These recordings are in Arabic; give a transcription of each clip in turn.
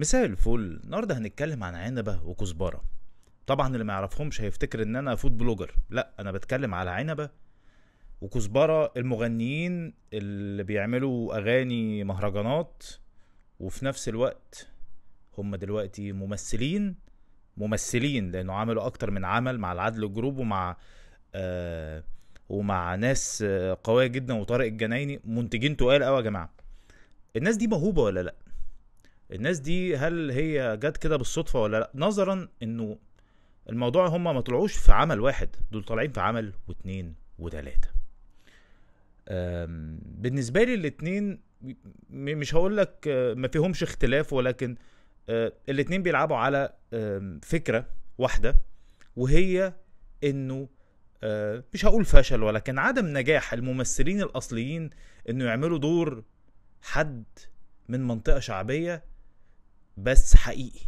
مساء الفل النهارده هنتكلم عن عنبه وكزبره طبعا اللي ما يعرفهمش هيفتكر ان انا فود بلوجر لا انا بتكلم على عنبه وكزبره المغنيين اللي بيعملوا اغاني مهرجانات وفي نفس الوقت هم دلوقتي ممثلين ممثلين لانه عملوا اكتر من عمل مع العدل جروب ومع آه ومع ناس آه، قويه جدا وطارق الجنايني منتجين تقال قوي يا جماعه الناس دي موهوبه ولا لا الناس دي هل هي جت كده بالصدفه ولا لا نظرا انه الموضوع هم ما طلعوش في عمل واحد دول طالعين في عمل واتنين وتلاته بالنسبه لي الاتنين مش هقول لك آه، ما فيهمش اختلاف ولكن آه، الاتنين بيلعبوا على فكره واحده وهي انه آه، مش هقول فشل ولكن عدم نجاح الممثلين الاصليين انه يعملوا دور حد من منطقه شعبيه بس حقيقي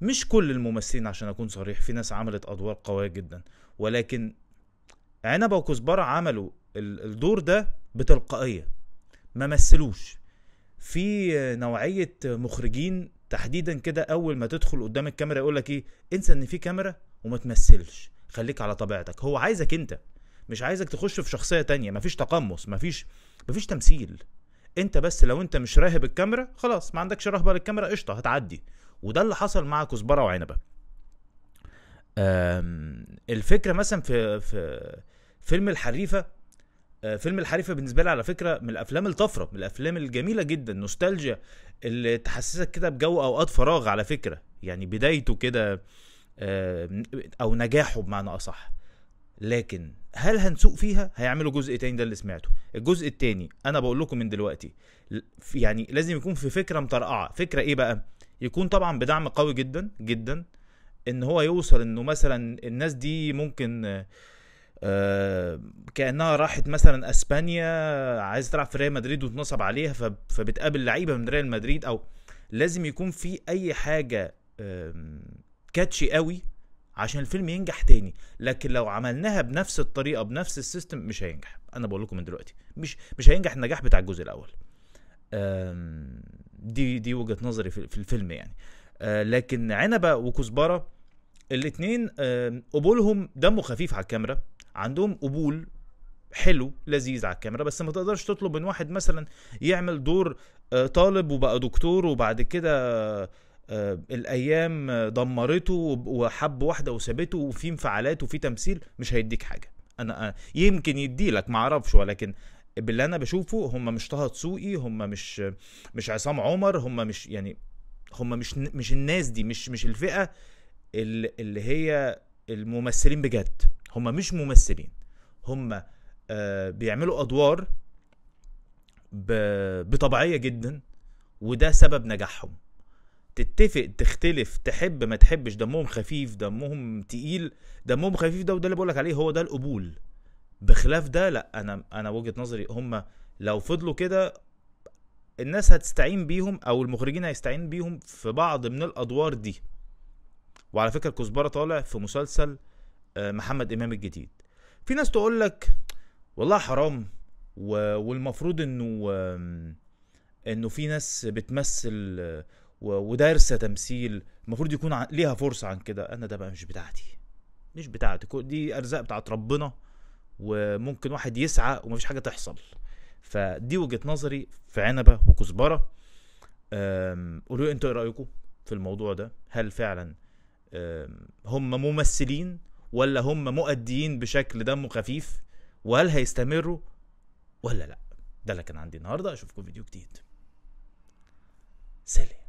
مش كل الممثلين عشان اكون صريح في ناس عملت ادوار قويه جدا ولكن عنبه وكزبره عملوا الدور ده بتلقائيه ما مثلوش في نوعيه مخرجين تحديدا كده اول ما تدخل قدام الكاميرا يقول لك ايه انسى ان في كاميرا وما تمثلش خليك على طبيعتك هو عايزك انت مش عايزك تخش في شخصيه تانية مفيش تقمص مفيش مفيش تمثيل انت بس لو انت مش راهب الكاميرا خلاص ما عندكش رهبه للكاميرا قشطه هتعدي وده اللي حصل مع كزبره وعنبه الفكره مثلا في في فيلم الحريفه آه، فيلم الحريفه بالنسبه لي على فكره من الافلام الطفره من الافلام الجميله جدا نوستالجيا اللي تحسسك كده بجو اوقات فراغ على فكره يعني بدايته كده او نجاحه بمعنى اصح لكن هل هنسوق فيها هيعملوا جزء تاني ده اللي سمعته الجزء الثاني انا بقول لكم من دلوقتي يعني لازم يكون في فكره مطرقعه فكره ايه بقى يكون طبعا بدعم قوي جدا جدا ان هو يوصل انه مثلا الناس دي ممكن آه كانها راحت مثلا اسبانيا عايزه تلعب في ريال مدريد وتنصب عليها فبتقابل لعيبه من ريال مدريد او لازم يكون في اي حاجه كاتشي قوي عشان الفيلم ينجح تاني لكن لو عملناها بنفس الطريقه بنفس السيستم مش هينجح انا بقول لكم من دلوقتي مش مش هينجح النجاح بتاع الجزء الاول دي دي وجهه نظري في الفيلم يعني آه، لكن عنبه وكزبره الاثنين قبولهم دمه خفيف على الكاميرا عندهم قبول حلو لذيذ على الكاميرا بس ما تقدرش تطلب من واحد مثلا يعمل دور آه، طالب وبقى دكتور وبعد كده آه، الايام دمرته وحب واحده وسابته وفي انفعالات وفي تمثيل مش هيديك حاجه انا آه، يمكن يديلك معرفش ولكن باللي انا بشوفه هم مش طه دسوقي هم مش مش عصام عمر هم مش يعني هم مش مش الناس دي مش مش الفئه اللي هي الممثلين بجد هم مش ممثلين هم آه، بيعملوا ادوار بطبيعيه جدا وده سبب نجاحهم تتفق تختلف تحب ما تحبش دمهم خفيف دمهم تقيل دمهم خفيف ده وده اللي بقولك عليه هو ده القبول بخلاف ده لا انا انا وجهه نظري هم لو فضلوا كده الناس هتستعين بيهم او المخرجين هيستعين بيهم في بعض من الادوار دي وعلى فكره كزبره طالع في مسلسل آه، محمد امام الجديد في ناس تقول لك والله حرام والمفروض انه انه في ناس بتمثل ودارسه تمثيل المفروض يكون ليها فرصه عن كده انا ده بقى مش بتاعتي مش بتاعتي دي ارزاق بتاعت ربنا وممكن واحد يسعى ومفيش حاجه تحصل فدي وجهه نظري في عنبه وكزبره قولوا انتوا ايه رايكم في الموضوع ده هل فعلا هم ممثلين ولا هم مؤديين بشكل دمه خفيف وهل هيستمروا ولا لا ده اللي كان عندي النهارده اشوفكم فيديو جديد سلام